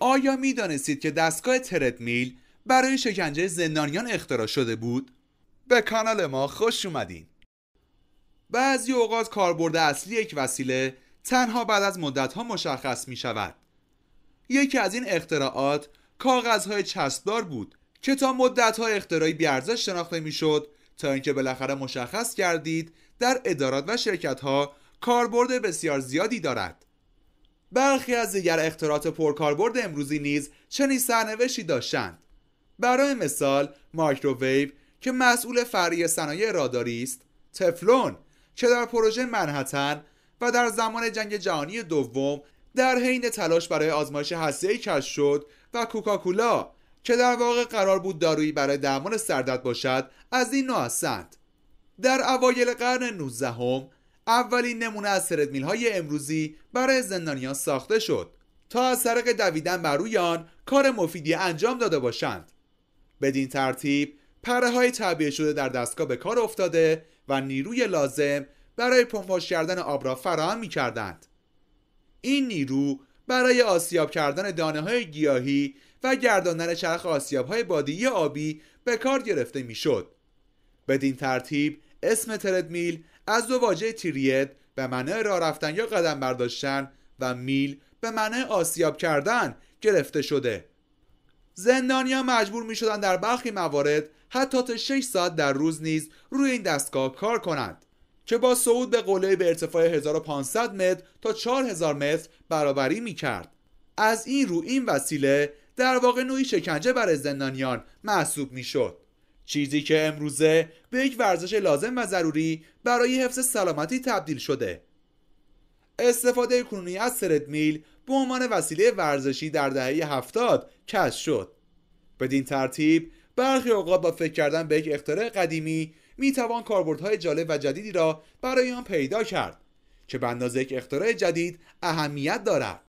آیا می دانستید که دستگاه میل برای شکنجه زندانیان اختراع شده بود؟ به کانال ما خوش اومدین بعضی اوقات کاربرد اصلی یک وسیله تنها بعد از مدتها مشخص می شود یکی از این اختراعات کاغذهای چسبدار بود که تا مدتها اختراعی بیارزش شناخته می شد تا اینکه بالاخره مشخص کردید در ادارات و شرکت ها کاربرد بسیار زیادی دارد برخی از دیگر اختراعات پرکاربرد امروزی نیز چنین سرنوشتی داشتند برای مثال مایکروویو که مسئول فرعی صنایع راداری است تفلون که در پروژه منحتن و در زمان جنگ جهانی دوم در حین تلاش برای آزمایش هسته‌ای کشف شد و کوکاکولا که در واقع قرار بود دارویی برای درمان سردرد باشد از این نوع هستند در اوایل قرن 19 هم، اولین نمونه از تردمیل های امروزی برای زندانیان ساخته شد تا از طریق دویدن بر روی آن کار مفیدی انجام داده باشند بدین ترتیب پره های تعبیه شده در دستگاه به کار افتاده و نیروی لازم برای پمپاژ کردن آب را فراهم می کردند. این نیرو برای آسیاب کردن دانه های گیاهی و گرداندن چرخ آسیاب های بادی آبی به کار گرفته میشد. بدین ترتیب اسم تردمیل از دو واژه تیریت به معنای راه رفتن یا قدم برداشتن و میل به معنای آسیاب کردن گرفته شده. زندانیان مجبور می شدن در برخی موارد حتی تا 6 ساعت در روز نیز روی این دستگاه کار کنند که با صعود به قله به ارتفاع 1500 متر تا 4000 متر برابری می کرد. از این رو این وسیله در واقع نوعی شکنجه برای زندانیان محسوب میشد چیزی که امروزه به یک ورزش لازم و ضروری برای حفظ سلامتی تبدیل شده استفاده کنونی از میل به عنوان وسیله ورزشی در دهه هفتاد کشف شد بدین ترتیب برخی اوقات با فکر کردن به یک اختراع قدیمی می توان کاربردهای جالب و جدیدی را برای آن پیدا کرد که به اندازه یک اختراع جدید اهمیت دارد